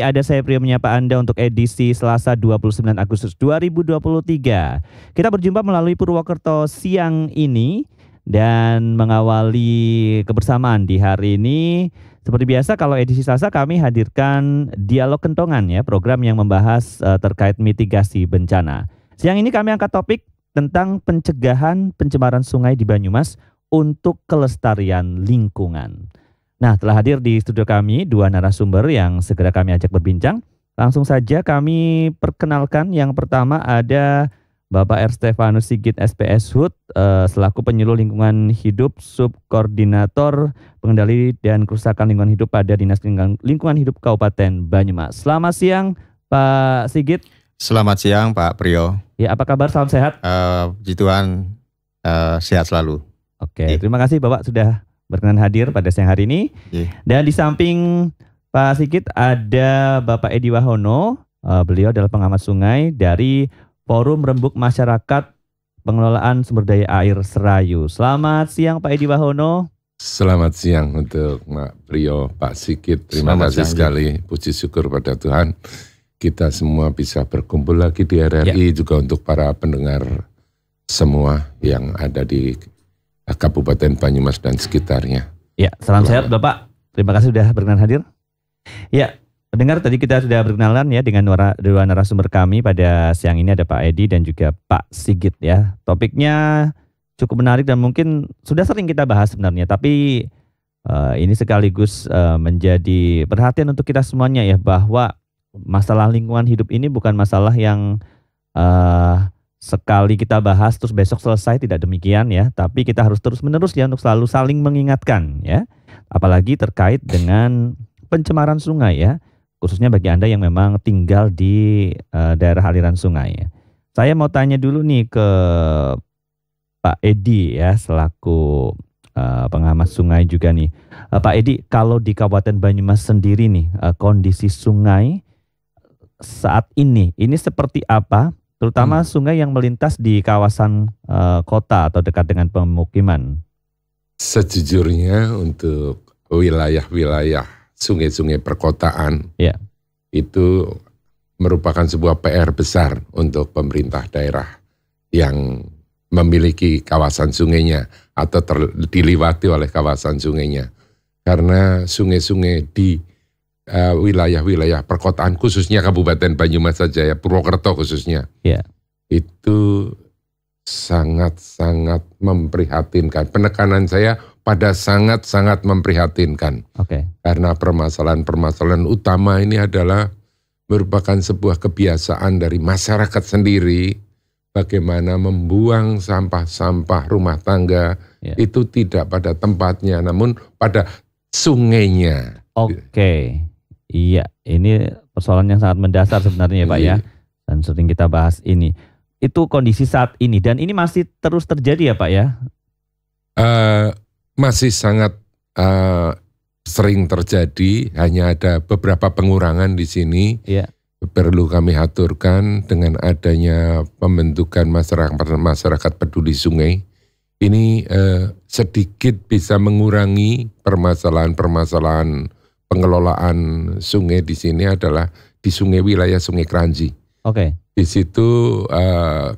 ada saya pria menyapa Anda untuk edisi Selasa 29 Agustus 2023. Kita berjumpa melalui Purwokerto siang ini dan mengawali kebersamaan di hari ini. Seperti biasa kalau edisi Selasa kami hadirkan dialog kentongan ya, program yang membahas uh, terkait mitigasi bencana. Siang ini kami angkat topik tentang pencegahan pencemaran sungai di Banyumas untuk kelestarian lingkungan. Nah, telah hadir di studio kami dua narasumber yang segera kami ajak berbincang. Langsung saja kami perkenalkan yang pertama ada Bapak R. Stefanus Sigit SPS HUT eh, selaku penyuluh lingkungan hidup subkoordinator pengendali dan kerusakan lingkungan hidup pada Dinas Lingkungan, lingkungan Hidup Kabupaten Banyumas. Selamat siang Pak Sigit. Selamat siang Pak Prio. Ya, apa kabar? Salam sehat. Uh, puji Tuhan, uh, sehat selalu. Oke, okay. Iya. terima kasih Bapak sudah berkenan hadir pada siang hari ini. Yeah. Dan di samping Pak Sigit ada Bapak Edi Wahono. Uh, beliau adalah pengamat sungai dari Forum Rembuk Masyarakat Pengelolaan Sumber Daya Air Serayu. Selamat siang Pak Edi Wahono. Selamat siang untuk Pak Prio Pak Sigit. Terima Selamat kasih siang, sekali. Puji syukur pada Tuhan. Kita semua bisa berkumpul lagi di RRI ya. juga untuk para pendengar semua yang ada di Kabupaten Banyumas dan sekitarnya. Ya, salam Selamat. sehat Bapak. Terima kasih sudah berkenan hadir. Ya, Pendengar, tadi kita sudah berkenalan ya dengan dua narasumber kami pada siang ini ada Pak Edi dan juga Pak Sigit ya. Topiknya cukup menarik dan mungkin sudah sering kita bahas sebenarnya, tapi uh, ini sekaligus uh, menjadi perhatian untuk kita semuanya ya bahwa masalah lingkungan hidup ini bukan masalah yang uh, sekali kita bahas terus besok selesai tidak demikian ya, tapi kita harus terus-menerus ya untuk selalu saling mengingatkan ya. Apalagi terkait dengan pencemaran sungai ya, khususnya bagi Anda yang memang tinggal di uh, daerah aliran sungai ya. Saya mau tanya dulu nih ke Pak Edi ya selaku uh, pengamat sungai juga nih. Uh, Pak Edi, kalau di Kabupaten Banyumas sendiri nih uh, kondisi sungai saat ini ini seperti apa? terutama hmm. sungai yang melintas di kawasan uh, kota atau dekat dengan pemukiman? Sejujurnya untuk wilayah-wilayah sungai-sungai perkotaan yeah. itu merupakan sebuah PR besar untuk pemerintah daerah yang memiliki kawasan sungainya atau ter, diliwati oleh kawasan sungainya. Karena sungai-sungai di wilayah-wilayah eh, uh, perkotaan khususnya Kabupaten Banyumas saja ya Purwokerto khususnya yeah. itu sangat-sangat memprihatinkan penekanan saya pada sangat-sangat memprihatinkan okay. karena permasalahan-permasalahan utama ini adalah merupakan sebuah kebiasaan dari masyarakat sendiri bagaimana membuang sampah-sampah rumah tangga yeah. itu tidak pada tempatnya namun pada sungainya. Oke. Okay. Iya, ini persoalan yang sangat mendasar sebenarnya ya Pak ya. Iya. Dan sering kita bahas ini. Itu kondisi saat ini dan ini masih terus terjadi ya Pak ya? Uh, masih sangat uh, sering terjadi, hanya ada beberapa pengurangan di sini. Iya. Perlu kami haturkan dengan adanya pembentukan masyarakat masyarakat peduli sungai. Ini eh, sedikit bisa mengurangi permasalahan-permasalahan pengelolaan sungai di sini adalah di sungai wilayah Sungai Kranji. Oke. Okay. Di situ uh,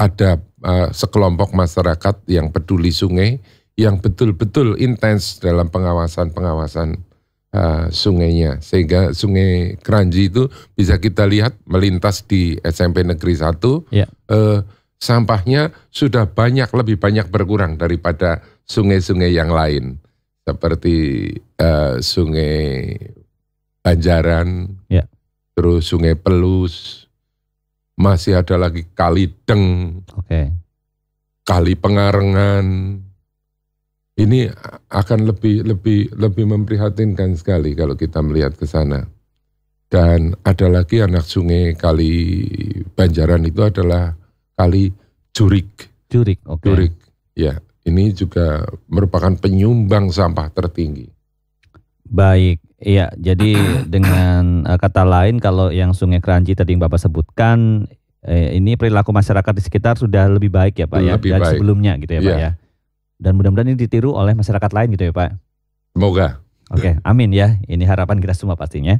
ada uh, sekelompok masyarakat yang peduli sungai yang betul-betul intens dalam pengawasan-pengawasan uh, sungainya sehingga sungai Kranji itu bisa kita lihat melintas di SMP Negeri 1 yeah. uh, sampahnya sudah banyak lebih banyak berkurang daripada sungai-sungai yang lain seperti uh, Sungai Banjaran, ya. terus Sungai Pelus, masih ada lagi kali okay. Kali Pengarengan. Ini akan lebih lebih lebih memprihatinkan sekali kalau kita melihat ke sana. Dan ada lagi anak sungai Kali Banjaran itu adalah Kali Jurik. Jurik, oke. Okay. Jurik, ya ini juga merupakan penyumbang sampah tertinggi. Baik, iya. Jadi dengan eh, kata lain, kalau yang Sungai Keranji tadi yang Bapak sebutkan, eh, ini perilaku masyarakat di sekitar sudah lebih baik ya Pak ya, lebih ya dari baik. sebelumnya gitu ya, ya Pak iya. ya. Dan mudah-mudahan ini ditiru oleh masyarakat lain gitu ya Pak. Semoga. Oke, okay, amin ya. Ini harapan kita semua pastinya.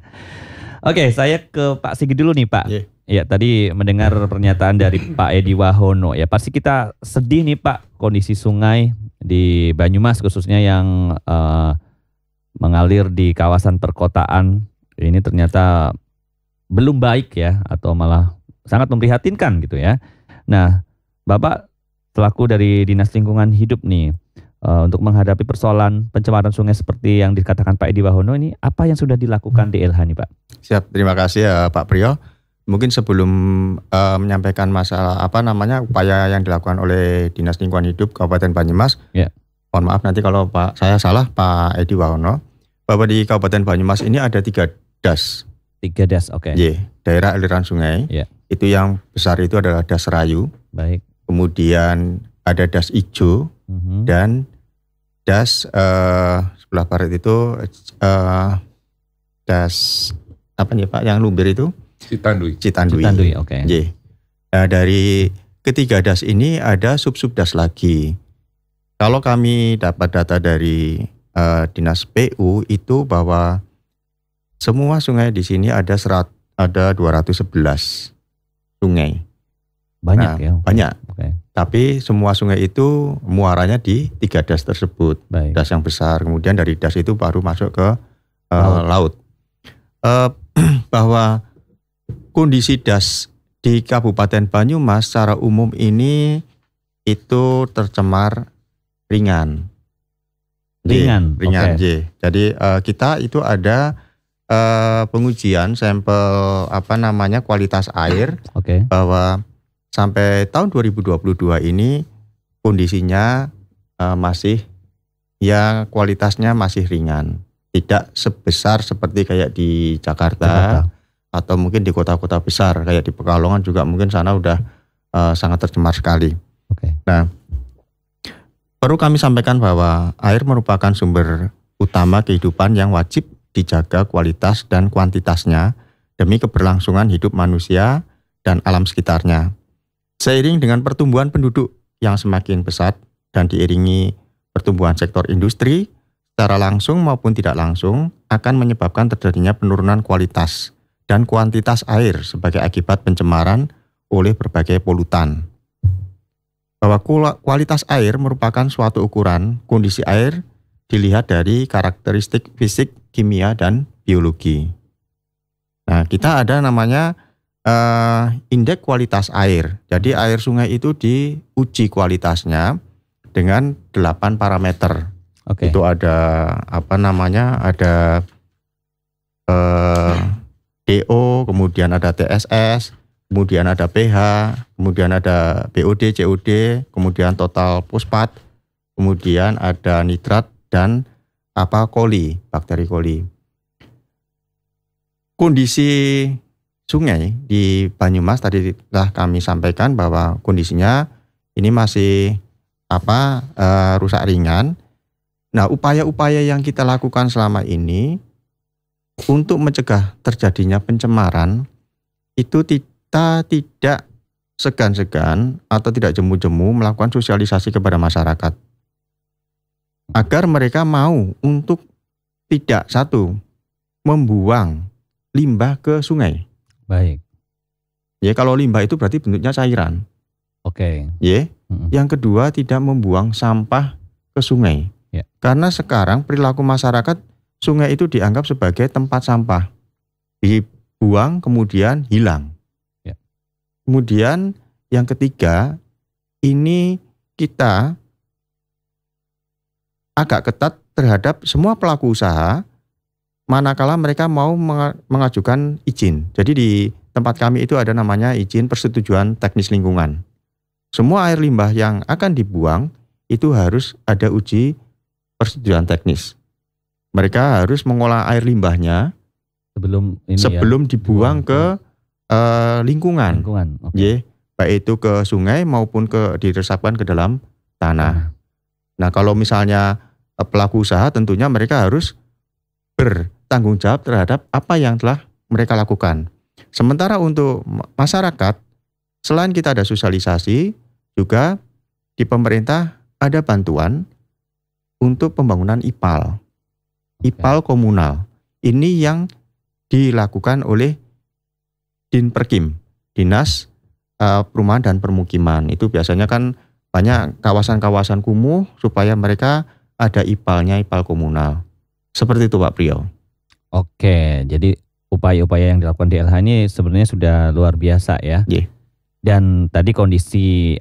Oke, okay, saya ke Pak Sigi dulu nih Pak. Yeah. Ya tadi mendengar pernyataan dari Pak Edi Wahono ya pasti kita sedih nih Pak kondisi sungai di Banyumas khususnya yang uh, mengalir di kawasan perkotaan ini ternyata belum baik ya atau malah sangat memprihatinkan gitu ya. Nah Bapak selaku dari Dinas Lingkungan Hidup nih uh, untuk menghadapi persoalan pencemaran sungai seperti yang dikatakan Pak Edi Wahono ini apa yang sudah dilakukan DLH nih Pak? Siap terima kasih ya Pak Priyo mungkin sebelum uh, menyampaikan masalah apa namanya upaya yang dilakukan oleh Dinas Lingkungan Hidup Kabupaten Banyumas. Ya. Mohon maaf nanti kalau Pak saya salah Pak Edi Wahono bahwa di Kabupaten Banyumas ini ada tiga das. Tiga das, oke. Okay. Yeah, daerah aliran sungai. Yeah. Itu yang besar itu adalah das Rayu. Baik. Kemudian ada das Ijo mm -hmm. dan das uh, sebelah barat itu uh, das apa nih Pak yang Lumbir itu? Citandui. Citandui. Citandui, oke. Okay. Nah, dari ketiga das ini ada sub-sub das lagi. Kalau kami dapat data dari uh, dinas PU itu bahwa semua sungai di sini ada serat ada 211 sungai. Banyak nah, ya. Banyak. Okay. Tapi semua sungai itu muaranya di tiga das tersebut. Baik. Das yang besar, kemudian dari das itu baru masuk ke uh, laut. laut. Uh, bahwa kondisi das di Kabupaten Banyumas secara umum ini itu tercemar ringan. Ringan, ringan okay. J. Jadi uh, kita itu ada uh, pengujian sampel apa namanya kualitas air okay. bahwa sampai tahun 2022 ini kondisinya uh, masih ya kualitasnya masih ringan, tidak sebesar seperti kayak di Jakarta. Jakarta atau mungkin di kota-kota besar kayak di Pekalongan juga mungkin sana udah uh, sangat tercemar sekali. Oke. Okay. Nah, perlu kami sampaikan bahwa air merupakan sumber utama kehidupan yang wajib dijaga kualitas dan kuantitasnya demi keberlangsungan hidup manusia dan alam sekitarnya. Seiring dengan pertumbuhan penduduk yang semakin pesat dan diiringi pertumbuhan sektor industri secara langsung maupun tidak langsung akan menyebabkan terjadinya penurunan kualitas dan kuantitas air sebagai akibat pencemaran oleh berbagai polutan. Bahwa kualitas air merupakan suatu ukuran kondisi air dilihat dari karakteristik fisik, kimia, dan biologi. Nah, kita ada namanya uh, indeks kualitas air. Jadi air sungai itu diuji kualitasnya dengan 8 parameter. Okay. Itu ada apa namanya? Ada uh, DO, kemudian ada TSS, kemudian ada PH, kemudian ada BOD, COD, kemudian total puspat kemudian ada nitrat dan apa koli, bakteri koli. Kondisi sungai di Banyumas tadi telah kami sampaikan bahwa kondisinya ini masih apa e, rusak ringan. Nah, upaya-upaya yang kita lakukan selama ini untuk mencegah terjadinya pencemaran itu kita tidak segan-segan atau tidak jemu-jemu melakukan sosialisasi kepada masyarakat agar mereka mau untuk tidak satu membuang limbah ke sungai. Baik. Ya kalau limbah itu berarti bentuknya cairan. Oke. Okay. Ya. hmm Yang kedua tidak membuang sampah ke sungai. Yeah. Karena sekarang perilaku masyarakat sungai itu dianggap sebagai tempat sampah. Dibuang kemudian hilang. Ya. Kemudian yang ketiga, ini kita agak ketat terhadap semua pelaku usaha manakala mereka mau mengajukan izin. Jadi di tempat kami itu ada namanya izin persetujuan teknis lingkungan. Semua air limbah yang akan dibuang itu harus ada uji persetujuan teknis. Mereka harus mengolah air limbahnya sebelum ini ya. sebelum ya, dibuang, ke uh, lingkungan. Lingkungan. Okay. ya, baik itu ke sungai maupun ke diresapkan ke dalam tanah. nah kalau misalnya eh, pelaku usaha tentunya mereka harus bertanggung jawab terhadap apa yang telah mereka lakukan. Sementara untuk masyarakat, selain kita ada sosialisasi, juga di pemerintah ada bantuan untuk pembangunan IPAL. IPAL komunal. Ini yang dilakukan oleh Din Perkim, Dinas uh, Perumahan dan Permukiman. Itu biasanya kan banyak kawasan-kawasan kumuh supaya mereka ada IPALnya, IPAL komunal. Seperti itu Pak Priyo. Oke, jadi upaya-upaya yang dilakukan di DLH ini sebenarnya sudah luar biasa ya. Yeah. Dan tadi kondisi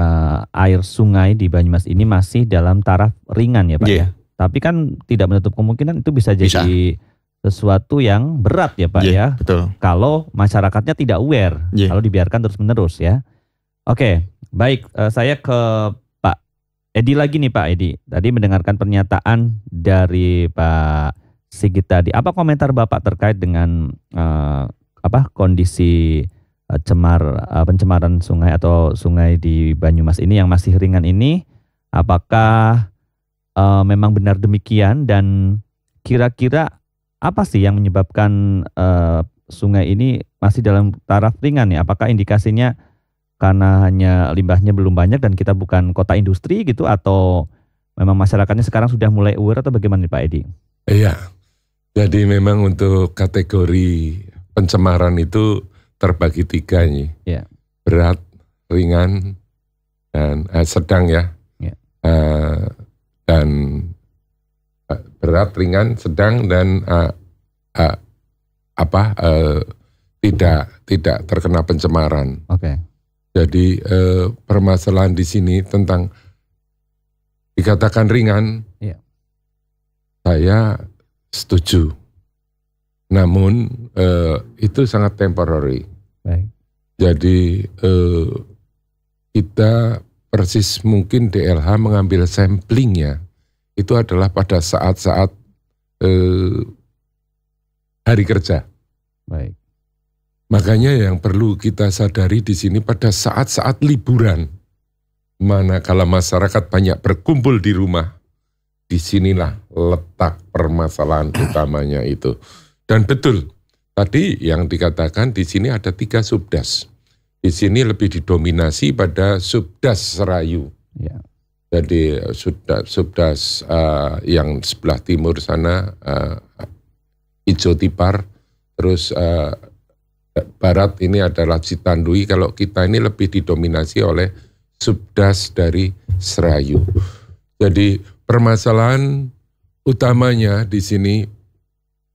uh, air sungai di Banyumas ini masih dalam taraf ringan ya Pak yeah. ya? Tapi kan tidak menutup kemungkinan itu bisa jadi bisa. sesuatu yang berat ya Pak yeah, ya. Betul. Kalau masyarakatnya tidak aware, yeah. kalau dibiarkan terus-menerus ya. Oke, baik eh, saya ke Pak Edi lagi nih Pak Edi. Tadi mendengarkan pernyataan dari Pak Sigit tadi. Apa komentar Bapak terkait dengan uh, apa kondisi eh, cemar pencemaran sungai atau sungai di Banyumas ini yang masih ringan ini apakah uh, memang benar demikian dan kira-kira apa sih yang menyebabkan uh, sungai ini masih dalam taraf ringan ya? Apakah indikasinya karena hanya limbahnya belum banyak dan kita bukan kota industri gitu atau memang masyarakatnya sekarang sudah mulai aware atau bagaimana nih Pak Edi? Iya. Jadi memang untuk kategori pencemaran itu terbagi tiga nih. Iya. Berat, ringan, dan eh, sedang ya. Iya. Eh, dan eh, berat ringan sedang dan uh, uh, apa uh, tidak tidak terkena pencemaran. Oke. Okay. Jadi uh, permasalahan di sini tentang dikatakan ringan, yeah. saya setuju. Namun uh, itu sangat temporary. Baik. Jadi uh, kita persis mungkin DLH mengambil samplingnya itu adalah pada saat-saat eh, hari kerja. Baik. Makanya yang perlu kita sadari di sini pada saat-saat liburan, mana kalau masyarakat banyak berkumpul di rumah, disinilah letak permasalahan utamanya itu. Dan betul, tadi yang dikatakan di sini ada tiga subdas. Di sini lebih didominasi pada subdas Serayu. Ya. Jadi eh, subdas, subdas uh, eh, yang sebelah timur sana uh, Ijo Tipar, terus uh, barat ini adalah Citandui. Kalau kita ini lebih didominasi oleh subdas dari Serayu. Jadi permasalahan utamanya di sini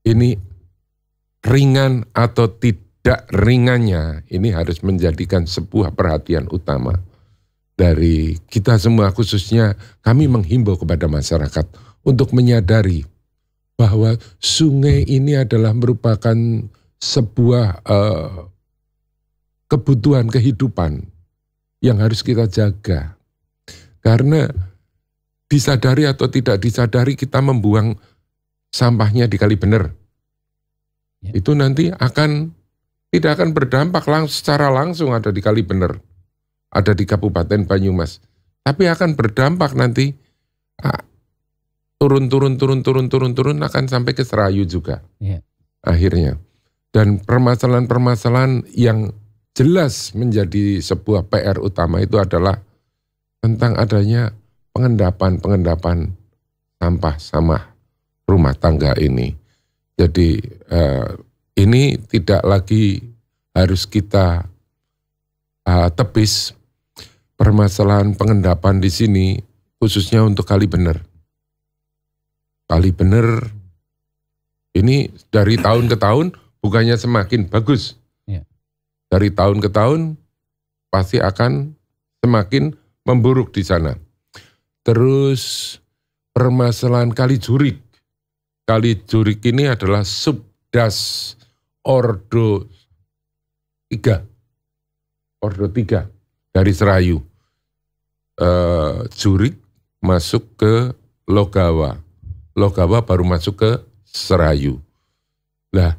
ini ringan atau tidak tidak ringannya ini harus menjadikan sebuah perhatian utama dari kita semua khususnya kami menghimbau kepada masyarakat untuk menyadari bahwa sungai ini adalah merupakan sebuah uh, kebutuhan kehidupan yang harus kita jaga karena disadari atau tidak disadari kita membuang sampahnya di kali bener, ya. itu nanti akan tidak akan berdampak lang secara langsung ada di kali bener, ada di Kabupaten Banyumas, tapi akan berdampak nanti ah, turun turun turun turun turun turun akan sampai ke Serayu juga yeah. akhirnya dan permasalahan-permasalahan yang jelas menjadi sebuah PR utama itu adalah tentang adanya pengendapan-pengendapan sampah sama rumah tangga ini. Jadi eh, ini tidak lagi harus kita uh, tepis permasalahan pengendapan di sini khususnya untuk kali bener. Kali bener ini dari tahun ke tahun bukannya semakin bagus. Ya. Dari tahun ke tahun pasti akan semakin memburuk di sana. Terus permasalahan kali jurik. Kali jurik ini adalah subdas Ordo tiga, Ordo tiga dari Serayu, uh, masuk ke Logawa, Logawa baru masuk ke Serayu. Nah,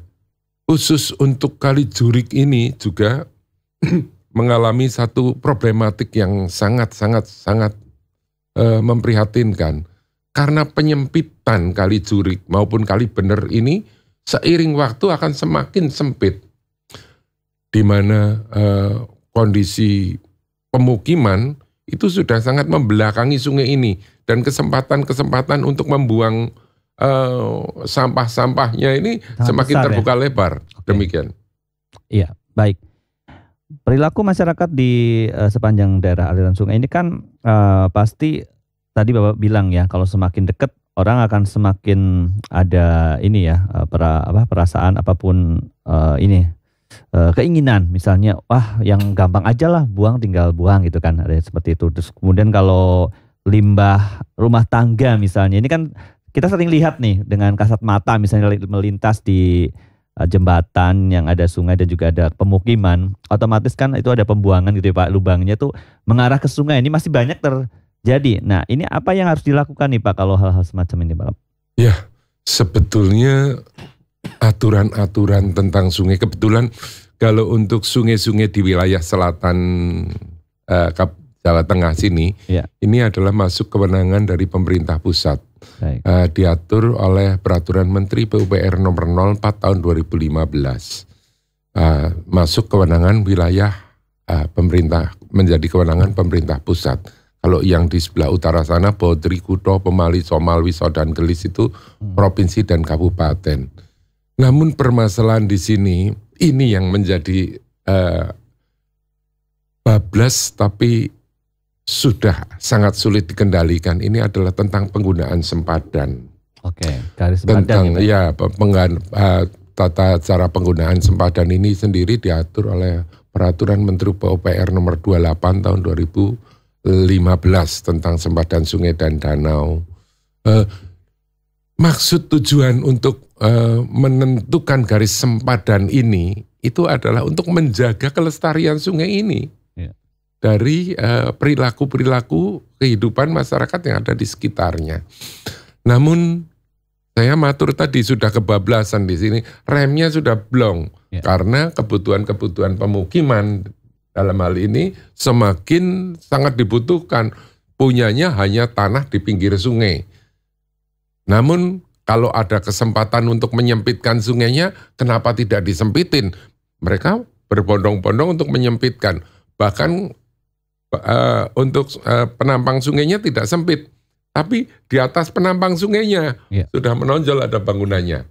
khusus untuk kali Jurik ini juga mengalami satu problematik yang sangat-sangat-sangat uh, eh, memprihatinkan. Karena penyempitan kali Jurik maupun kali Bener ini seiring waktu akan semakin sempit, di mana eh, kondisi pemukiman itu sudah sangat membelakangi sungai ini dan kesempatan-kesempatan untuk membuang eh, sampah-sampahnya ini Sangat semakin besar, ya. terbuka ya? lebar. Okay. Demikian. Iya, baik. Perilaku masyarakat di uh, sepanjang daerah aliran sungai ini kan uh, pasti tadi Bapak bilang ya kalau semakin dekat orang akan semakin ada ini ya eh, para apa perasaan apapun uh, ini uh, keinginan misalnya wah yang gampang aja lah buang tinggal buang gitu kan ada seperti itu terus kemudian kalau limbah rumah tangga misalnya ini kan kita sering lihat nih dengan kasat mata misalnya melintas di jembatan yang ada sungai dan juga ada pemukiman otomatis kan itu ada pembuangan gitu ya Pak lubangnya tuh mengarah ke sungai ini masih banyak ter jadi, nah ini apa yang harus dilakukan nih Pak kalau hal-hal semacam ini Pak? Ya, sebetulnya aturan-aturan tentang sungai kebetulan kalau untuk sungai-sungai di wilayah selatan eh, Kap, Jawa Tengah sini, ya. ini adalah masuk kewenangan dari pemerintah pusat. Baik. Uh, diatur oleh peraturan Menteri PUPR nomor 04 tahun 2015. Uh, eh, masuk kewenangan wilayah uh, pemerintah menjadi kewenangan pemerintah pusat. Kalau yang di sebelah utara sana Bodri, Kuto, Pemali, Somal, Wiso, dan Gelis itu hmm. provinsi dan kabupaten. Namun permasalahan di sini ini yang menjadi uh, bablas tapi sudah sangat sulit dikendalikan. Ini adalah tentang penggunaan sempadan. Oke, dari sempadan tentang ya, ya penggan, uh, tata cara penggunaan sempadan ini sendiri diatur oleh peraturan Menteri PUPR nomor 28 tahun 2000 15 tentang sempadan sungai dan danau. Uh, maksud tujuan untuk uh, menentukan garis sempadan ini itu adalah untuk menjaga kelestarian sungai ini ya. dari eh, perilaku-perilaku uh, kehidupan masyarakat yang ada di sekitarnya. Namun saya matur tadi sudah kebablasan di sini remnya sudah blong ya. karena kebutuhan-kebutuhan pemukiman dalam hal ini semakin sangat dibutuhkan punyanya hanya tanah di pinggir sungai. Namun kalau ada kesempatan untuk menyempitkan sungainya, kenapa tidak disempitin? Mereka berbondong-bondong untuk menyempitkan. Bahkan uh, untuk uh, penampang sungainya tidak sempit, tapi di atas penampang sungainya yeah. sudah menonjol ada bangunannya.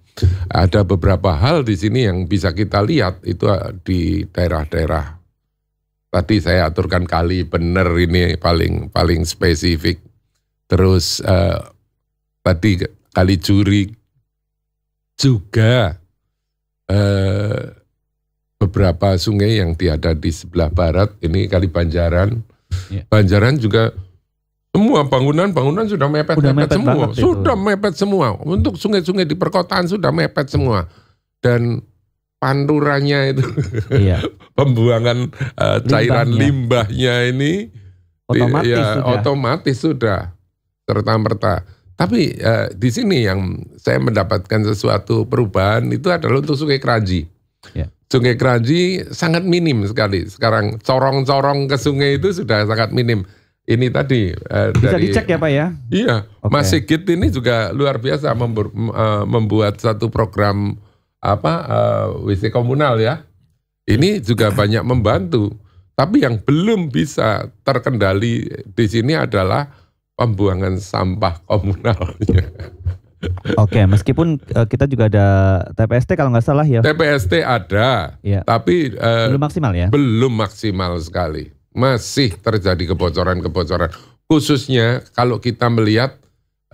Ada beberapa hal di sini yang bisa kita lihat itu eh, di daerah-daerah Tadi saya aturkan kali benar ini paling paling spesifik. Terus uh, tadi kali juri juga uh, beberapa sungai yang tiada di sebelah barat ini kali Banjaran. Yeah. Banjaran juga semua bangunan-bangunan sudah mepet, sudah mepet, mepet semua, sudah itu. mepet semua. Untuk sungai-sungai di perkotaan sudah mepet semua. Dan Panduranya itu iya. pembuangan uh, cairan limbahnya, ini otomatis ya, sudah. otomatis sudah serta merta. Tapi uh, di sini yang saya mendapatkan sesuatu perubahan itu adalah untuk Sungai Keraji. Iya. Sungai Keraji sangat minim sekali sekarang. Corong-corong ke sungai itu sudah sangat minim. Ini tadi uh, bisa dari, dicek ya pak ya? Iya, okay. Mas ini juga luar biasa membuat satu program apa uh, eh, WC komunal ya. Ini juga banyak membantu. Tapi yang belum bisa terkendali di sini adalah pembuangan sampah komunalnya. Oke, meskipun uh, kita juga ada TPST kalau nggak salah ya. TPST ada, ya. tapi uh, belum maksimal ya. Belum maksimal sekali, masih terjadi kebocoran-kebocoran. Khususnya kalau kita melihat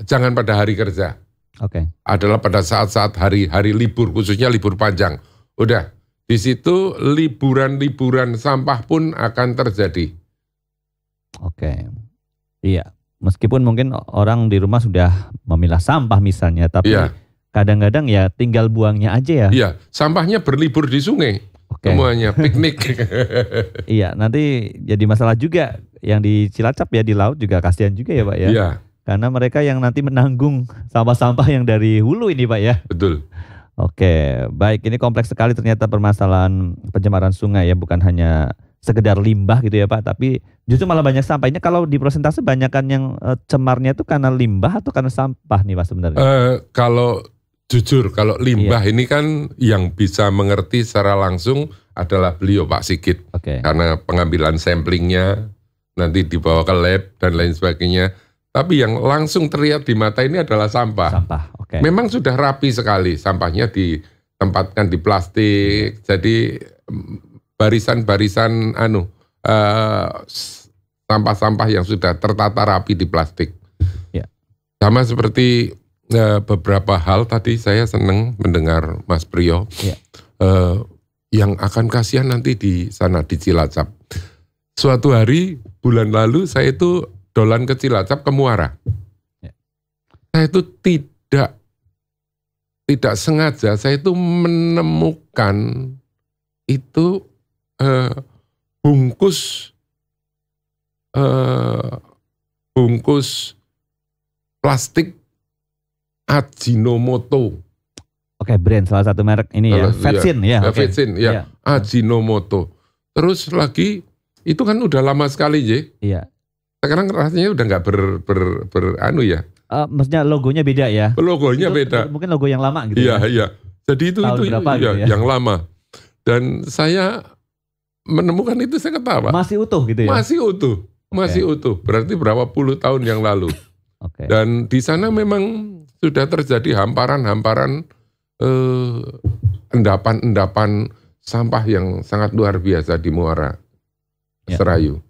jangan pada hari kerja okay. adalah pada saat-saat hari-hari libur, khususnya libur panjang. Udah, di situ liburan-liburan sampah pun akan terjadi. Oke, okay. iya. Meskipun mungkin orang di rumah sudah memilah sampah misalnya, tapi iya. kadang-kadang ya tinggal buangnya aja ya. Iya, sampahnya berlibur di sungai. Okay. Semuanya piknik. iya, nanti jadi masalah juga yang di Cilacap ya di laut juga kasihan juga ya, Pak ya. Iya. Karena mereka yang nanti menanggung sampah-sampah yang dari hulu ini Pak ya. Betul. Oke, baik. Ini kompleks sekali ternyata permasalahan pencemaran sungai ya, bukan hanya sekedar limbah gitu ya Pak, tapi justru malah banyak sampahnya. Kalau di persentase banyakkan yang e, cemarnya itu karena limbah atau karena sampah nih Pak sebenarnya? Uh, kalau jujur, kalau limbah iya. ini kan yang bisa mengerti secara langsung adalah beliau Pak Sigit. Oke. Karena pengambilan samplingnya nanti dibawa ke lab dan lain sebagainya tapi yang langsung terlihat di mata ini adalah sampah. Sampah, oke. Okay. Memang sudah rapi sekali sampahnya ditempatkan di plastik. Iya. Jadi mm, barisan-barisan anu sampah eh, sampah-sampah yang sudah tertata rapi di plastik. Yeah. Sama seperti uh, beberapa hal tadi saya senang mendengar Mas Priyo. yeah. Iya. Uh, yang akan kasihan nanti di sana di Cilacap. Suatu hari bulan lalu saya itu dolan ke Cilacap ke Muara. Ya. Saya itu tidak tidak sengaja saya itu menemukan itu eh, bungkus eh, bungkus plastik Ajinomoto. Oke, brand salah satu merek ini ya, salah, iya. ya. Eh, Vetsin ya. ya Vetsin ya. ya. Ajinomoto. Terus lagi itu kan udah lama sekali, Ye. Iya sekarang rasanya udah nggak ber, ber, ber anu ya. Uh, maksudnya logonya beda ya? Logonya itu, beda. Mungkin logo yang lama gitu. Iya, ya. iya. Jadi itu Tahun itu berapa, ya, gitu ya? yang lama. Dan saya menemukan itu saya ketawa. Masih utuh gitu ya? Masih utuh. Masih utuh. Berarti berapa puluh tahun yang lalu. okay. Dan di sana memang sudah terjadi hamparan-hamparan eh, endapan-endapan sampah yang sangat luar biasa di Muara ya. Serayu.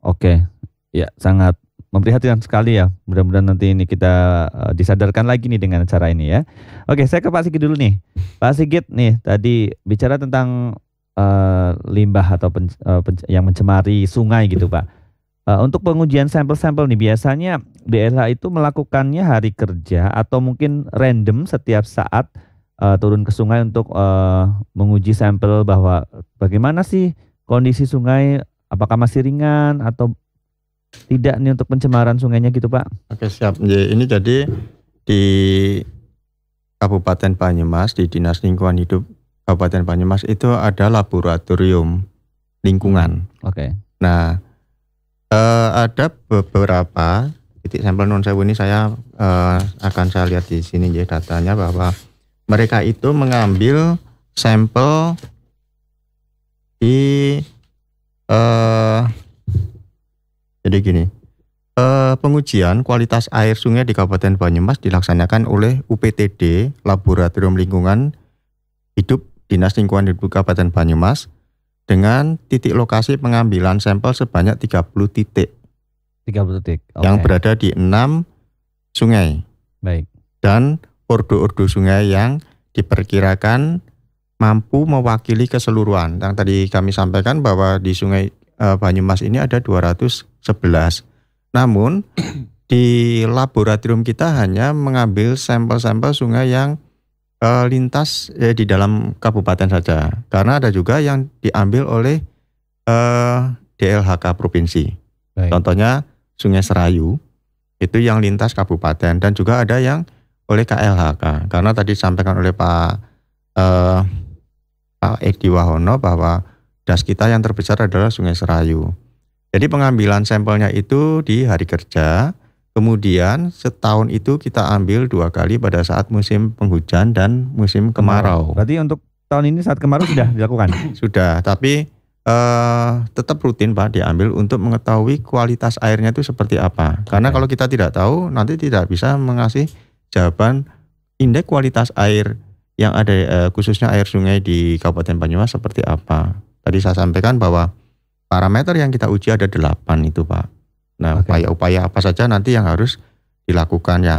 Oke, okay. Ya, sangat memprihatinkan sekali ya. Mudah-mudahan nanti ini kita uh, disadarkan lagi nih dengan cara ini ya. Oke, saya ke Pak Sigit dulu nih. Pak Sigit nih tadi bicara tentang uh, limbah atau pen, uh, pen, yang mencemari sungai gitu, Pak. Uh, untuk pengujian sampel-sampel nih biasanya DLH itu melakukannya hari kerja atau mungkin random setiap saat uh, turun ke sungai untuk uh, menguji sampel bahwa bagaimana sih kondisi sungai apakah masih ringan atau tidak nih untuk pencemaran sungainya gitu Pak? Oke siap. Ini jadi di Kabupaten Banyumas di Dinas Lingkungan Hidup Kabupaten Banyumas itu ada laboratorium lingkungan. Oke. Okay. Nah eh, ada beberapa titik sampel non sewu ini saya eh, akan saya lihat di sini ya datanya bahwa mereka itu mengambil sampel di eh, jadi gini, eh, pengujian kualitas air sungai di Kabupaten Banyumas dilaksanakan oleh UPTD Laboratorium Lingkungan Hidup Dinas Lingkungan Hidup Kabupaten Banyumas dengan titik lokasi pengambilan sampel sebanyak 30 titik. 30 titik. Okay. Yang berada di 6 sungai. Baik. Dan ordo-ordo sungai yang diperkirakan mampu mewakili keseluruhan. Yang tadi kami sampaikan bahwa di sungai uh, Banyumas ini ada 211. Namun di laboratorium kita hanya mengambil sampel-sampel sungai yang uh, lintas ya, di dalam kabupaten saja. Karena ada juga yang diambil oleh uh, DLHK provinsi. Baik. Contohnya Sungai Serayu itu yang lintas kabupaten dan juga ada yang oleh KLHK. Karena tadi disampaikan oleh Pak uh, Pak Edi Wahono bahwa Das kita yang terbesar adalah Sungai Serayu. Jadi pengambilan sampelnya itu di hari kerja, kemudian setahun itu kita ambil dua kali pada saat musim penghujan dan musim kemarau. Berarti untuk tahun ini saat kemarau sudah dilakukan? Sudah, tapi eh, tetap rutin Pak diambil untuk mengetahui kualitas airnya itu seperti apa. Karena kalau kita tidak tahu nanti tidak bisa mengasih jawaban indeks kualitas air yang ada eh, khususnya air sungai di Kabupaten Banyumas seperti apa. Tadi saya sampaikan bahwa parameter yang kita uji ada delapan itu Pak. Nah upaya-upaya okay. apa saja nanti yang harus dilakukan ya.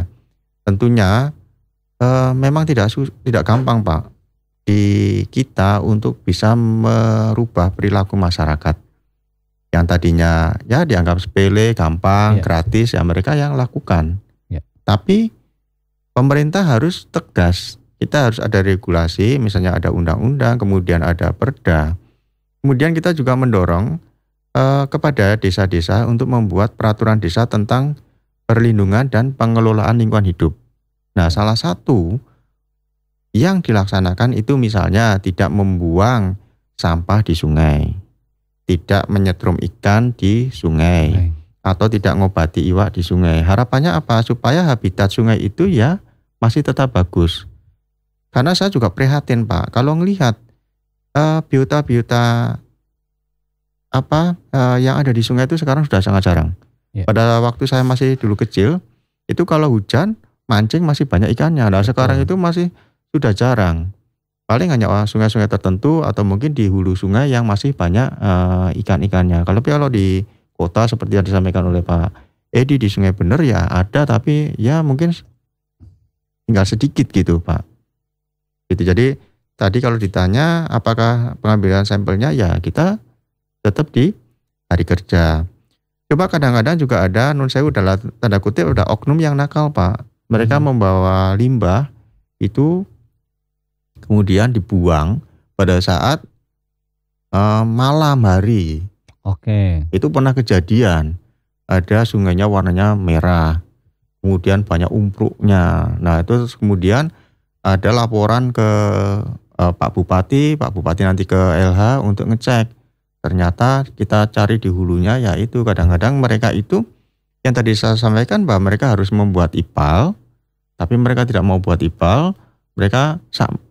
Tentunya eh, memang tidak tidak gampang Pak di kita untuk bisa merubah perilaku masyarakat yang tadinya ya dianggap sepele, gampang, yeah. gratis ya mereka yang lakukan. Yeah. Tapi pemerintah harus tegas. Kita harus ada regulasi, misalnya ada undang-undang, kemudian ada perda. Kemudian kita juga mendorong eh, kepada desa-desa untuk membuat peraturan desa tentang perlindungan dan pengelolaan lingkungan hidup. Nah, salah satu yang dilaksanakan itu misalnya tidak membuang sampah di sungai, tidak menyetrum ikan di sungai, atau tidak ngobati iwak di sungai. Harapannya apa? Supaya habitat sungai itu ya masih tetap bagus. Karena saya juga prihatin Pak, kalau ngelihat biota eh, biota-biota apa uh, yang ada di sungai itu sekarang sudah sangat jarang. Yeah. Pada waktu saya masih dulu kecil, itu kalau hujan mancing masih banyak ikannya. Nah sekarang itu masih sudah jarang. Paling hanya eh, sungai-sungai tertentu atau mungkin di hulu sungai yang masih banyak uh, ikan-ikannya. Kalau kalau di kota seperti yang disampaikan oleh Pak Edi di Sungai Bener ya ada tapi ya mungkin tinggal sedikit gitu Pak. Gitu jadi tadi kalau ditanya apakah pengambilan sampelnya ya kita tetap di hari kerja. Coba kadang-kadang juga ada non saya udah tanda kutip udah oknum yang nakal pak. Mereka hmm. membawa limbah itu kemudian dibuang pada saat uh, malam hari. Oke. Okay. Itu pernah kejadian ada sungainya warnanya merah, kemudian banyak umpruknya. Nah itu kemudian ada laporan ke uh, Pak Bupati, Pak Bupati nanti ke LH untuk ngecek. Ternyata kita cari di hulunya yaitu kadang-kadang mereka itu yang tadi saya sampaikan bahwa mereka harus membuat IPAL, tapi mereka tidak mau buat IPAL, mereka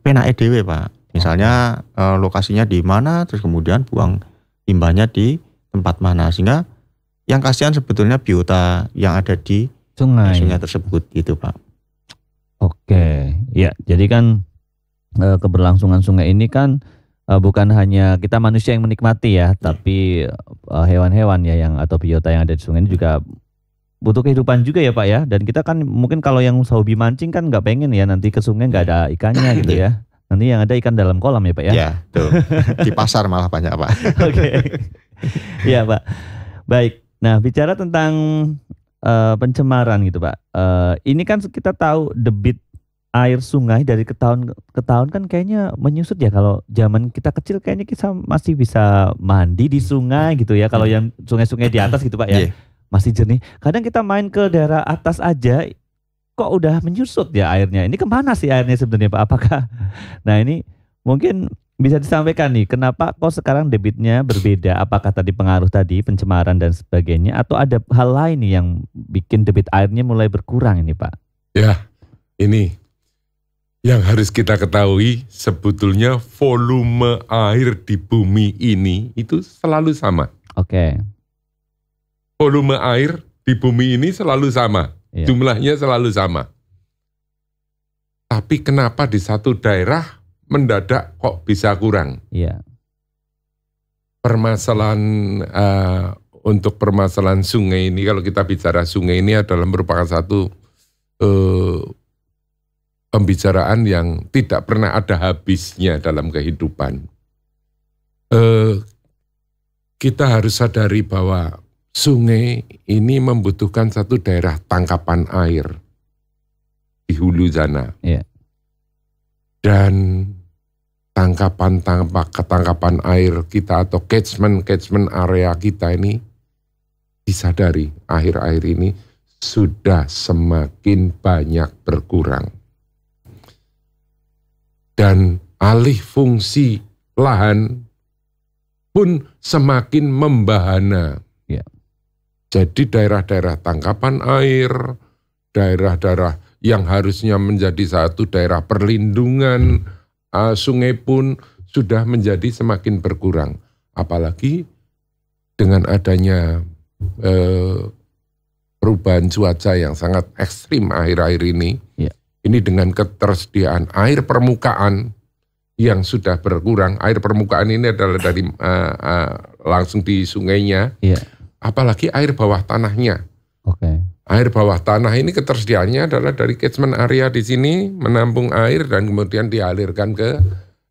pena EDW Pak. Misalnya uh, lokasinya di mana, terus kemudian buang limbahnya di tempat mana. Sehingga yang kasihan sebetulnya biota yang ada di sungai, tersebut gitu Pak. Oke, ya jadi kan uh, keberlangsungan sungai ini kan uh, bukan hanya kita manusia yang menikmati ya, iya. tapi eh, hewan-hewan ya yang atau biota yang ada di sungai ini iya. juga butuh kehidupan juga ya Pak ya. Dan kita kan mungkin kalau yang hobi mancing kan nggak pengen ya nanti ke sungai nggak iya. ada ikannya gitu ya. Nanti yang ada ikan dalam kolam ya Pak ya. Iya, tuh. di pasar malah banyak Pak. Oke. Okay. Iya Pak. Baik. Nah, bicara tentang uh, pencemaran gitu Pak. Uh, ini kan kita tahu debit air sungai dari ke tahun ke tahun kan kayaknya menyusut ya kalau zaman kita kecil kayaknya kita masih bisa mandi di sungai gitu ya kalau hmm. yang sungai-sungai di atas gitu Pak ya. Yeah. Masih jernih. Kadang kita main ke daerah atas aja kok udah menyusut ya airnya. Ini kemana sih airnya sebenarnya Pak? Apakah Nah, ini mungkin bisa disampaikan nih kenapa kok sekarang debitnya berbeda? Apakah tadi pengaruh tadi pencemaran dan sebagainya atau ada hal lain nih yang bikin debit airnya mulai berkurang ini Pak? Ya. Yeah, ini yang harus kita ketahui sebetulnya volume air di bumi ini itu selalu sama. Oke. Okay. Volume air di bumi ini selalu sama. Iya. Jumlahnya selalu sama. Tapi kenapa di satu daerah mendadak kok bisa kurang? Iya. Permasalahan uh, untuk permasalahan sungai ini, kalau kita bicara sungai ini adalah merupakan satu uh, pembicaraan yang tidak pernah ada habisnya dalam kehidupan. Eh, kita harus sadari bahwa sungai ini membutuhkan satu daerah tangkapan air di hulu sana. Yeah. Dan tangkapan tangkap ketangkapan air kita atau catchment catchment area kita ini disadari akhir-akhir ini sudah semakin banyak berkurang dan alih fungsi lahan pun semakin membahana. Ya. Jadi daerah-daerah tangkapan air, daerah-daerah yang harusnya menjadi satu daerah perlindungan uh, sungai pun sudah menjadi semakin berkurang. Apalagi dengan adanya uh, perubahan cuaca yang sangat ekstrim akhir-akhir ini, ya. Ini dengan ketersediaan air permukaan yang sudah berkurang. Air permukaan ini adalah dari uh, uh, langsung di sungainya. Iya. Apalagi air bawah tanahnya. Oke. Air bawah tanah ini ketersediaannya adalah dari catchment area di sini menampung air dan kemudian dialirkan ke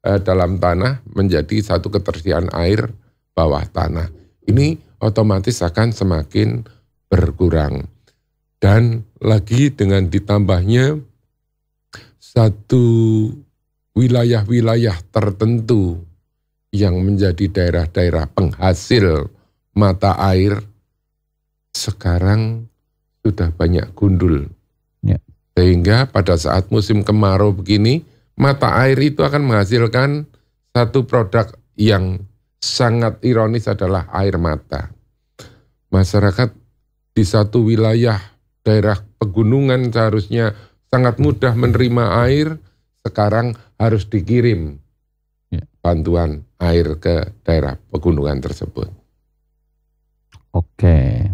uh, dalam tanah menjadi satu ketersediaan air bawah tanah. Ini otomatis akan semakin berkurang. Dan lagi dengan ditambahnya satu wilayah-wilayah tertentu yang menjadi daerah-daerah penghasil mata air sekarang sudah banyak gundul. Ya. Sehingga pada saat musim kemarau begini, mata air itu akan menghasilkan satu produk yang sangat ironis adalah air mata. Masyarakat di satu wilayah daerah pegunungan seharusnya sangat mudah menerima air, sekarang harus dikirim ya. bantuan air ke daerah pegunungan tersebut. Oke.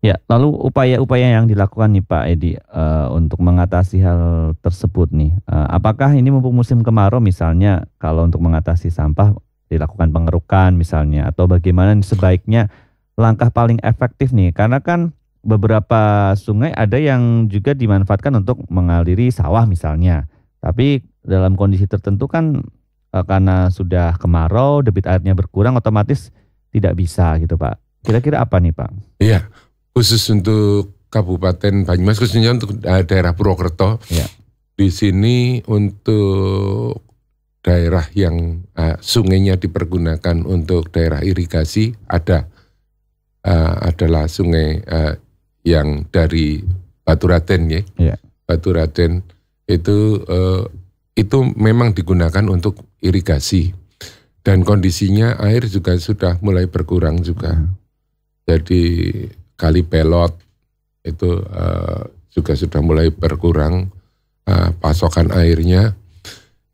Ya, lalu upaya-upaya yang dilakukan nih Pak Edi uh, untuk mengatasi hal tersebut nih. Uh, apakah ini mumpung musim kemarau misalnya kalau untuk mengatasi sampah dilakukan pengerukan misalnya atau bagaimana sebaiknya langkah paling efektif nih? Karena kan beberapa sungai ada yang juga dimanfaatkan untuk mengaliri sawah misalnya. Tapi dalam kondisi tertentu kan eh, karena sudah kemarau, debit airnya berkurang otomatis tidak bisa gitu, Pak. Kira-kira apa nih, Pak? Iya, khusus untuk Kabupaten Banyumas khususnya untuk daerah Purwokerto. Iya. Di sini untuk daerah yang uh, sungainya dipergunakan untuk daerah irigasi ada uh, adalah sungai uh, yang dari Batu Raden ya. ya. Batu Raden itu eh, itu memang digunakan untuk irigasi dan kondisinya air juga sudah mulai berkurang juga. Hmm. Jadi kali pelot itu eh, juga sudah mulai berkurang eh, pasokan airnya.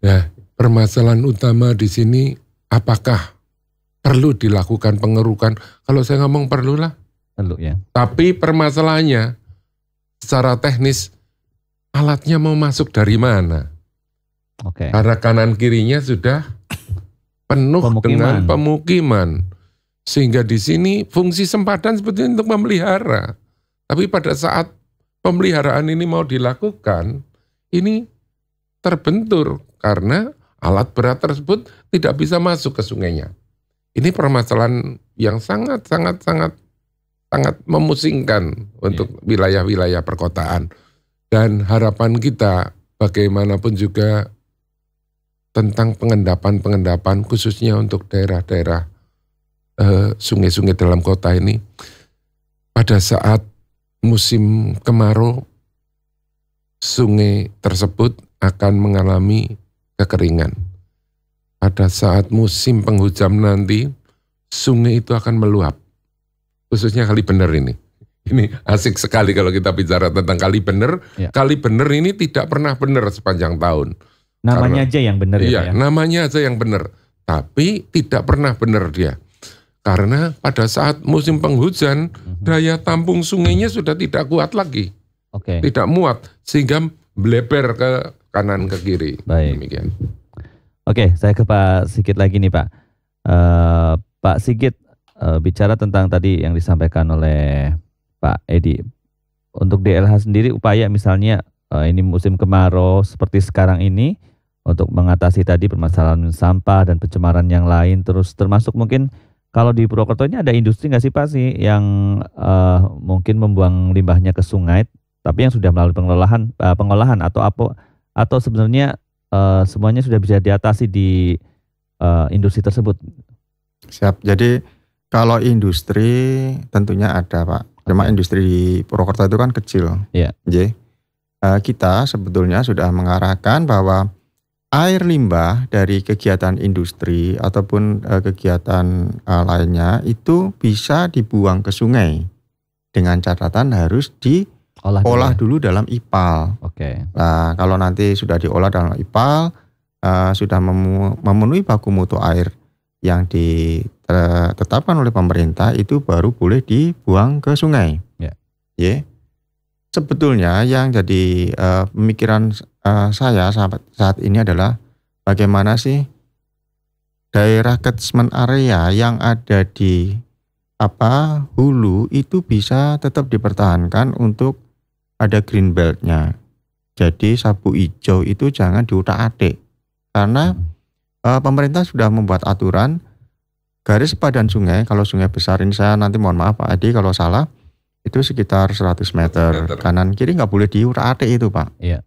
Nah, permasalahan utama di sini apakah perlu dilakukan pengerukan? Kalau saya ngomong perlulah Teluk ya. Tapi permasalahannya secara teknis alatnya mau masuk dari mana? Oke. Okay. Karena kanan kirinya sudah penuh pemukiman. dengan pemukiman. Sehingga di sini fungsi sempadan seperti untuk memelihara. Tapi pada saat pemeliharaan ini mau dilakukan, ini terbentur karena alat berat tersebut tidak bisa masuk ke sungainya. Ini permasalahan yang sangat sangat sangat sangat memusingkan untuk iya. wilayah-wilayah perkotaan. Dan harapan kita bagaimanapun juga tentang pengendapan-pengendapan khususnya untuk daerah-daerah eh, sungai-sungai dalam kota ini pada saat musim kemarau sungai tersebut akan mengalami kekeringan. Pada saat musim penghujam nanti sungai itu akan meluap khususnya kali bener ini. Ini asik sekali kalau kita bicara tentang kali bener. Ya. Kali bener ini tidak pernah bener sepanjang tahun. Namanya Karena, aja yang bener ya, iya, ya. namanya aja yang bener. Tapi tidak pernah bener dia. Karena pada saat musim penghujan, mhm. daya tampung sungainya sudah tidak kuat lagi. Oke. Okay. Tidak muat sehingga bleber ke kanan ke kiri. Baik. Demikian. Oke, okay, saya ke Pak Sigit lagi nih, Pak. Uh, Pak Sigit uh, bicara tentang tadi yang disampaikan oleh Pak Edi untuk DLH sendiri upaya misalnya uh, ini musim kemarau seperti sekarang ini untuk mengatasi tadi permasalahan sampah dan pencemaran yang lain terus termasuk mungkin kalau di Purwokerto ini ada industri nggak sih Pak sih yang uh, mungkin membuang limbahnya ke sungai tapi yang sudah melalui pengolahan uh, pengolahan atau apa atau sebenarnya uh, semuanya sudah bisa diatasi di uh, industri tersebut. Siap. Jadi kalau industri tentunya ada Pak. Cuma industri di Purwokerto itu kan kecil. Iya. Yeah. Uh, eh, kita sebetulnya sudah mengarahkan bahwa air limbah dari kegiatan industri ataupun uh, kegiatan uh, lainnya itu bisa dibuang ke sungai dengan catatan harus diolah olah dulu dalam ipal. Oke. Okay. Nah, kalau nanti sudah diolah dalam ipal uh, sudah memenuhi baku mutu air yang di ditetapkan eh, oleh pemerintah itu baru boleh dibuang ke sungai. Ya. Yeah. Sebetulnya yang jadi uh, pemikiran uh, saya saat, saat ini adalah bagaimana sih daerah catchment area yang ada di apa hulu itu bisa tetap dipertahankan untuk ada green beltnya. Jadi sabu hijau itu jangan diutak atik karena uh, pemerintah sudah membuat aturan garis padan sungai kalau sungai besar ini saya nanti mohon maaf Pak Adi kalau salah itu sekitar 100 meter, 100 meter. kanan kiri nggak boleh diurat itu Pak. Iya.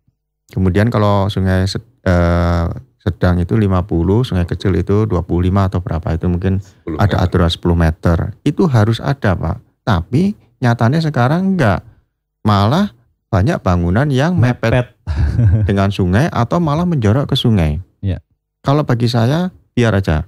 Kemudian kalau sungai eh, sedang itu 50, sungai kecil itu 25 atau berapa itu mungkin ada aturan 10 meter. Itu harus ada Pak. Tapi nyatanya sekarang enggak. Malah banyak bangunan yang mepet, mepet. dengan sungai atau malah menjorok ke sungai. Iya. Kalau bagi saya biar aja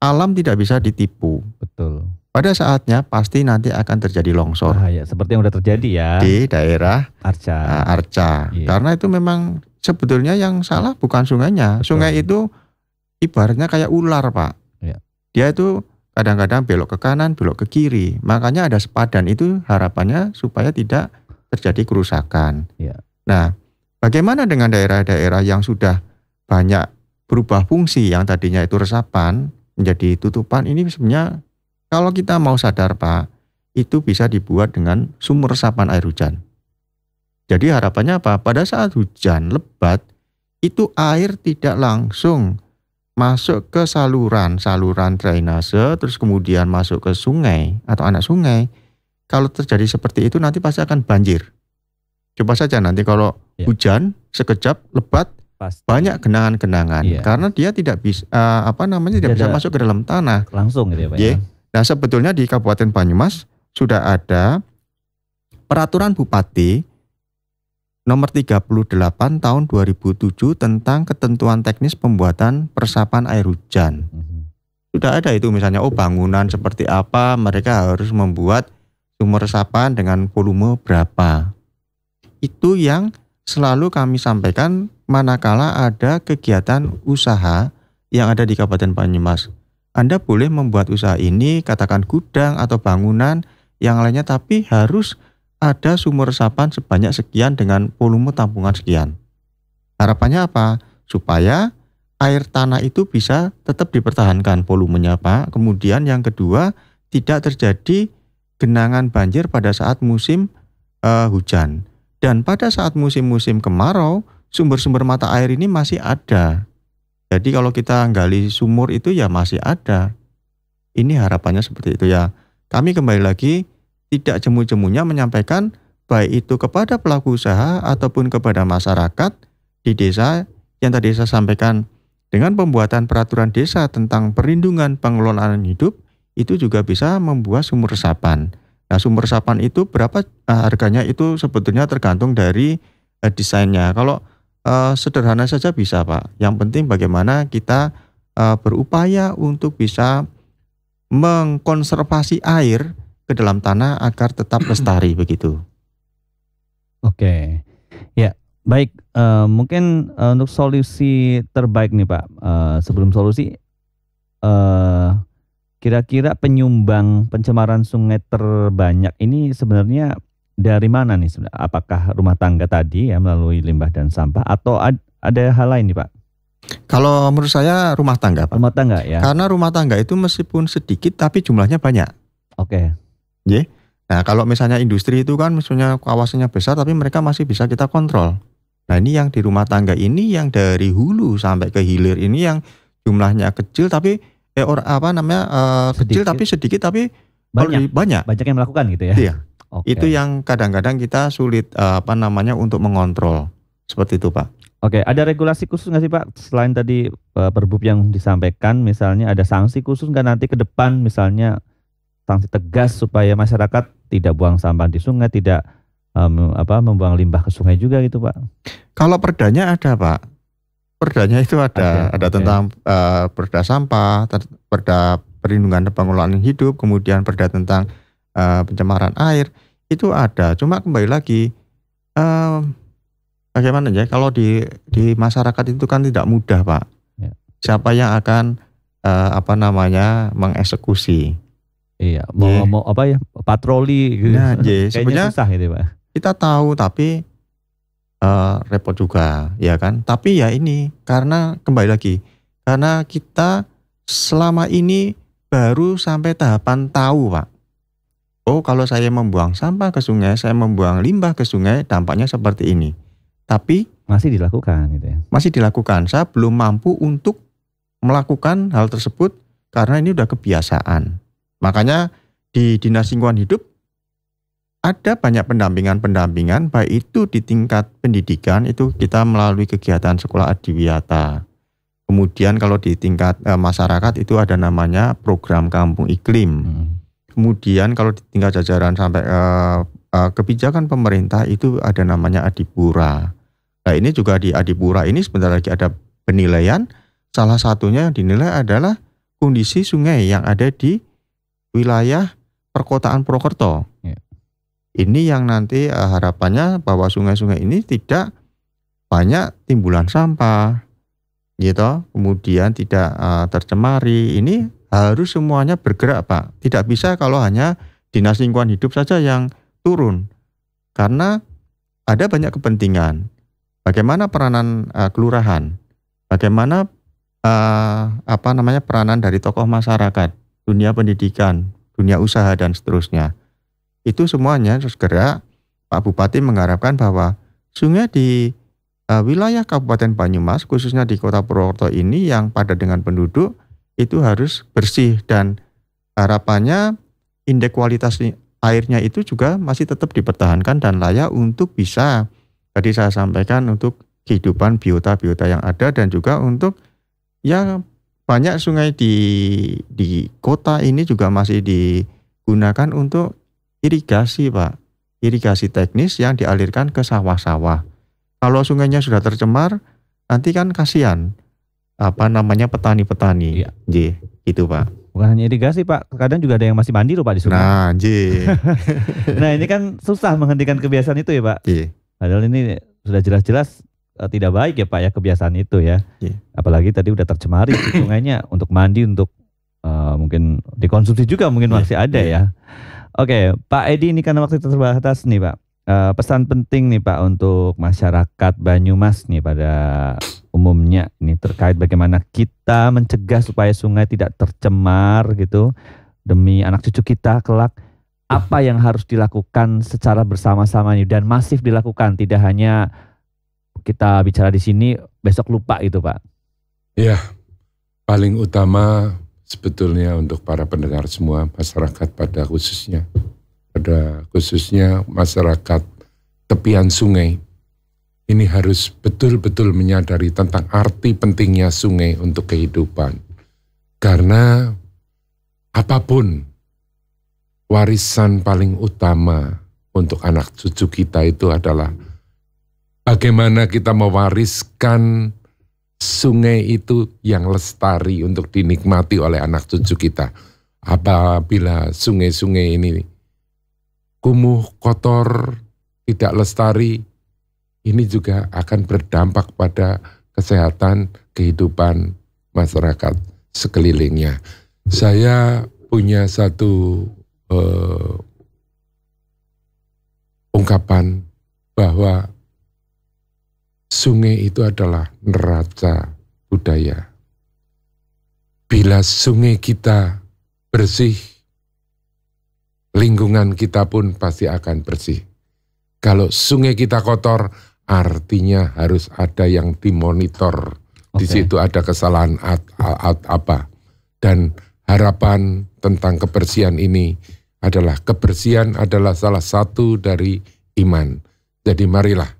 alam tidak bisa ditipu. Betul. Pada saatnya pasti nanti akan terjadi longsor. Ah, ya, seperti yang sudah terjadi ya di daerah Arca. Ah, Arca. Yeah. Karena itu memang sebetulnya yang salah bukan sungainya. Betul. Sungai itu ibaratnya kayak ular, Pak. Yeah. Dia itu kadang-kadang belok ke kanan, belok ke kiri. Makanya ada sepadan itu harapannya supaya tidak terjadi kerusakan. Yeah. Nah, bagaimana dengan daerah-daerah yang sudah banyak berubah fungsi yang tadinya itu resapan, menjadi tutupan ini sebenarnya kalau kita mau sadar Pak, itu bisa dibuat dengan sumur resapan air hujan. Jadi harapannya apa? Pada saat hujan lebat, itu air tidak langsung masuk ke saluran, saluran drainase, terus kemudian masuk ke sungai atau anak sungai. Kalau terjadi seperti itu nanti pasti akan banjir. Coba saja nanti kalau ya. hujan sekejap lebat Pasti. banyak kenangan-kenangan yeah. karena dia tidak bisa uh, eh, apa namanya tidak, tidak bisa masuk ke dalam tanah langsung gitu ya Pak. Yeah. Iya. Nah sebetulnya di Kabupaten Banyumas sudah ada peraturan bupati nomor 38 tahun 2007 tentang ketentuan teknis pembuatan persapan air hujan. Mm -hmm. Sudah ada itu misalnya oh bangunan seperti apa mereka harus membuat sumur resapan dengan volume berapa. Itu yang selalu kami sampaikan manakala ada kegiatan usaha yang ada di Kabupaten Banyumas. Anda boleh membuat usaha ini, katakan gudang atau bangunan yang lainnya, tapi harus ada sumur resapan sebanyak sekian dengan volume tampungan sekian. Harapannya apa? Supaya air tanah itu bisa tetap dipertahankan volumenya Pak. Kemudian yang kedua, tidak terjadi genangan banjir pada saat musim uh, hujan. Dan pada saat musim-musim kemarau, sumber-sumber mata air ini masih ada. Jadi kalau kita gali sumur itu ya masih ada. Ini harapannya seperti itu ya. Kami kembali lagi tidak jemu-jemunya menyampaikan baik itu kepada pelaku usaha ataupun kepada masyarakat di desa yang tadi saya sampaikan dengan pembuatan peraturan desa tentang perlindungan pengelolaan hidup itu juga bisa membuat sumur resapan. Nah, sumber resapan itu berapa nah, harganya itu sebetulnya tergantung dari uh, desainnya. Kalau uh, sederhana saja bisa, Pak. Yang penting bagaimana kita uh, berupaya untuk bisa mengkonservasi air ke dalam tanah agar tetap lestari begitu. Oke. Ya, baik. Uh, mungkin uh, untuk solusi terbaik nih, Pak. Uh, sebelum solusi uh, Kira-kira penyumbang pencemaran sungai terbanyak ini sebenarnya dari mana nih? sebenarnya? Apakah rumah tangga tadi ya melalui limbah dan sampah atau ad, ada hal lain nih Pak? Kalau menurut saya rumah tangga Pak. Rumah tangga ya. Karena rumah tangga itu meskipun sedikit tapi jumlahnya banyak. Oke. Okay. Yeah. Nah kalau misalnya industri itu kan misalnya kawasannya besar tapi mereka masih bisa kita kontrol. Nah ini yang di rumah tangga ini yang dari hulu sampai ke hilir ini yang jumlahnya kecil tapi eh, or, apa namanya uh, kecil tapi sedikit tapi banyak banyak banyak yang melakukan gitu ya. Iya. Okay. Itu yang kadang-kadang kita sulit uh, apa namanya untuk mengontrol seperti itu Pak. Oke, okay. ada regulasi khusus nggak sih Pak selain tadi uh, eh, perbup yang disampaikan, misalnya ada sanksi khusus nggak nanti ke depan misalnya sanksi tegas supaya masyarakat tidak buang sampah di sungai, tidak um, apa membuang limbah ke sungai juga gitu Pak? Kalau perdanya ada Pak, perdanya itu ada, ada, ada tentang okay. uh, eh, perda sampah, ter, perda perlindungan pengelolaan hidup, kemudian perda tentang uh, pencemaran air itu ada. Cuma kembali lagi uh, bagaimana ya kalau di di masyarakat itu kan tidak mudah pak. Ya. Siapa yang akan uh, apa namanya mengeksekusi? Iya, mau, mau apa ya patroli gitu. Nah, yeah. sebenarnya susah gitu pak. Kita tahu tapi uh, repot juga, ya kan? Tapi ya ini karena kembali lagi karena kita selama ini baru sampai tahapan tahu, Pak. Oh, kalau saya membuang sampah ke sungai, saya membuang limbah ke sungai, dampaknya seperti ini. Tapi masih dilakukan gitu ya. Masih dilakukan. Saya belum mampu untuk melakukan hal tersebut karena ini udah kebiasaan. Makanya di Dinas Lingkungan Hidup ada banyak pendampingan-pendampingan baik itu di tingkat pendidikan itu kita melalui kegiatan sekolah adiwiyata. Kemudian kalau di tingkat e, masyarakat itu ada namanya program kampung iklim. Hmm. Kemudian kalau di tingkat jajaran sampai e, e, kebijakan pemerintah itu ada namanya adipura. Nah ini juga di adipura ini sebentar lagi ada penilaian. Salah satunya yang dinilai adalah kondisi sungai yang ada di wilayah perkotaan Purwokerto. Yeah. Ini yang nanti uh, harapannya bahwa sungai-sungai ini tidak banyak timbulan sampah, gitu. Kemudian tidak uh, tercemari. Ini harus semuanya bergerak, Pak. Tidak bisa kalau hanya dinas lingkungan hidup saja yang turun, karena ada banyak kepentingan. Bagaimana peranan uh, kelurahan? Bagaimana uh, apa namanya peranan dari tokoh masyarakat, dunia pendidikan, dunia usaha dan seterusnya. Itu semuanya segera Pak Bupati mengharapkan bahwa sungai di uh, wilayah Kabupaten Banyumas khususnya di Kota Purwokerto ini yang padat dengan penduduk itu harus bersih dan harapannya indeks kualitas airnya itu juga masih tetap dipertahankan dan layak untuk bisa tadi saya sampaikan untuk kehidupan biota-biota yang ada dan juga untuk ya banyak sungai di di kota ini juga masih digunakan untuk irigasi, Pak. Irigasi teknis yang dialirkan ke sawah-sawah. Kalau sungainya sudah tercemar, nanti kan kasihan apa namanya petani-petani. Iya. J, gitu, Pak. Bukan hanya irigasi, Pak. Kadang juga ada yang masih mandi loh, Pak, di sungai. Nah, J. nah, ini kan susah menghentikan kebiasaan itu ya, Pak. J. Iya. Padahal ini sudah jelas-jelas eh, tidak baik ya Pak ya kebiasaan itu ya. Yeah. Apalagi tadi udah tercemari sungainya untuk mandi untuk uh, mungkin dikonsumsi juga mungkin yeah. masih ada yeah. ya. Oke, Pak Edi ini karena waktu terbatas nih Pak. Uh, pesan penting nih Pak untuk masyarakat Banyumas nih pada umumnya ini terkait bagaimana kita mencegah supaya sungai tidak tercemar gitu demi anak cucu kita kelak apa yang harus dilakukan secara bersama-sama nih dan masif dilakukan tidak hanya kita bicara di sini besok lupa gitu Pak. Iya. Paling utama sebetulnya untuk para pendengar semua masyarakat pada khususnya pada khususnya masyarakat tepian sungai ini harus betul-betul menyadari tentang arti pentingnya sungai untuk kehidupan karena apapun warisan paling utama untuk anak cucu kita itu adalah bagaimana kita mewariskan sungai itu yang lestari untuk dinikmati oleh anak cucu kita. Apabila sungai-sungai ini kumuh, kotor, tidak lestari, ini juga akan berdampak pada kesehatan kehidupan masyarakat sekelilingnya. Saya punya satu uh, ungkapan bahwa sungai itu adalah neraca budaya. Bila sungai kita bersih, lingkungan kita pun pasti akan bersih. Kalau sungai kita kotor, artinya harus ada yang dimonitor. Okay. Di situ ada kesalahan at, at, at apa. Dan harapan tentang kebersihan ini adalah kebersihan adalah salah satu dari iman. Jadi marilah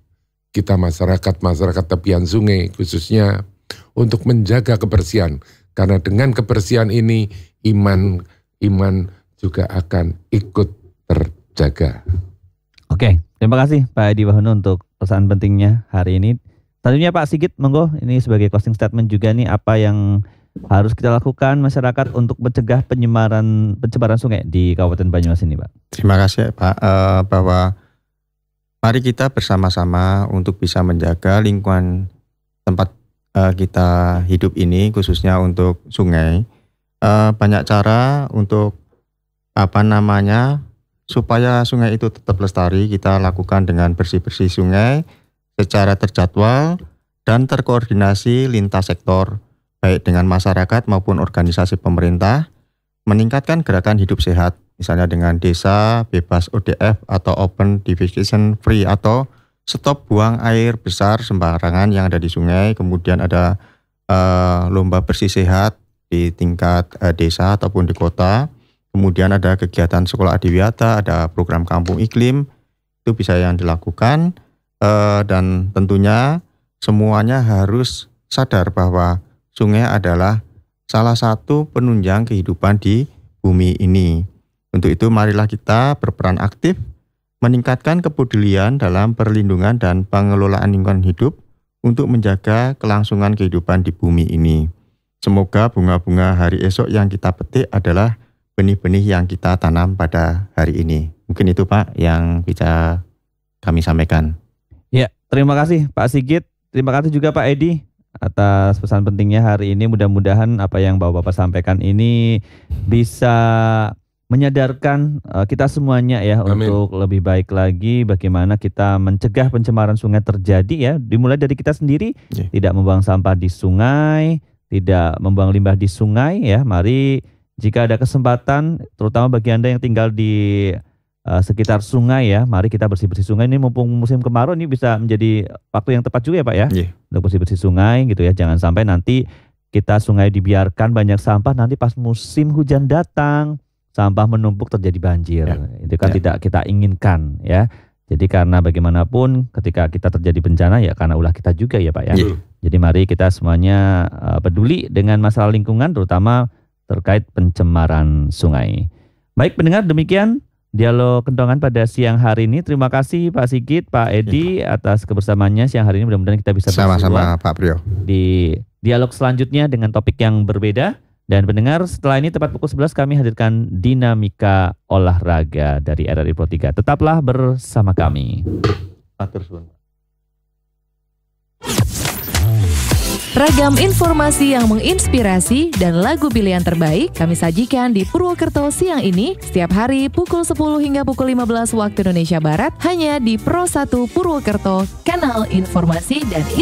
kita masyarakat-masyarakat tepian sungai khususnya untuk menjaga kebersihan karena dengan kebersihan ini iman iman juga akan ikut terjaga. Oke, terima kasih Pak Edi Wahono untuk pesan pentingnya hari ini. Selanjutnya Pak Sigit, monggo ini sebagai closing statement juga nih apa yang harus kita lakukan masyarakat untuk mencegah penyemaran pencemaran sungai di Kabupaten Banyumas ini, Pak. Terima kasih Pak uh, bahwa mari kita bersama-sama untuk bisa menjaga lingkungan tempat uh, kita hidup ini khususnya untuk sungai uh, banyak cara untuk apa namanya supaya sungai itu tetap lestari kita lakukan dengan bersih-bersih sungai secara terjadwal dan terkoordinasi lintas sektor baik dengan masyarakat maupun organisasi pemerintah meningkatkan gerakan hidup sehat misalnya dengan desa bebas ODF atau open defecation free atau stop buang air besar sembarangan yang ada di sungai, kemudian ada uh, lomba bersih sehat di tingkat uh, desa ataupun di kota, kemudian ada kegiatan sekolah adiwiata ada program kampung iklim, itu bisa yang dilakukan uh, dan tentunya semuanya harus sadar bahwa sungai adalah salah satu penunjang kehidupan di bumi ini. Untuk itu marilah kita berperan aktif meningkatkan kepedulian dalam perlindungan dan pengelolaan lingkungan hidup untuk menjaga kelangsungan kehidupan di bumi ini. Semoga bunga-bunga hari esok yang kita petik adalah benih-benih yang kita tanam pada hari ini. Mungkin itu Pak yang bisa kami sampaikan. Ya, terima kasih Pak Sigit. Terima kasih juga Pak Edi atas pesan pentingnya hari ini. Mudah-mudahan apa yang Bapak-Bapak sampaikan ini bisa menyadarkan uh, kita semuanya ya Amin. untuk lebih baik lagi bagaimana kita mencegah pencemaran sungai terjadi ya dimulai dari kita sendiri yeah. tidak membuang sampah di sungai tidak membuang limbah di sungai ya mari jika ada kesempatan terutama bagi Anda yang tinggal di uh, sekitar sungai ya mari kita bersih-bersih sungai ini mumpung musim kemarau ini bisa menjadi waktu yang tepat juga ya Pak ya yeah. untuk bersih-bersih sungai gitu ya jangan sampai nanti kita sungai dibiarkan banyak sampah nanti pas musim hujan datang sampah menumpuk terjadi banjir. Ya. Itu kan ya. tidak kita inginkan ya. Jadi karena bagaimanapun ketika kita terjadi bencana ya karena ulah kita juga ya Pak ya. ya. Jadi mari kita semuanya uh, peduli dengan masalah lingkungan terutama terkait pencemaran sungai. Baik pendengar demikian dialog kentongan pada siang hari ini. Terima kasih Pak Sigit, Pak Edi ya. atas kebersamaannya siang hari ini. Mudah-mudahan kita bisa bersama-sama Pak Prio di dialog selanjutnya dengan topik yang berbeda. Dan pendengar, setelah ini tepat pukul 11 kami hadirkan dinamika olahraga dari RRI Pro 3. Tetaplah bersama kami. Ah, Ragam informasi yang menginspirasi dan lagu pilihan terbaik kami sajikan di Purwokerto siang ini setiap hari pukul 10 hingga pukul 15 waktu Indonesia Barat hanya di Pro 1 Purwokerto, kanal informasi dan informasi.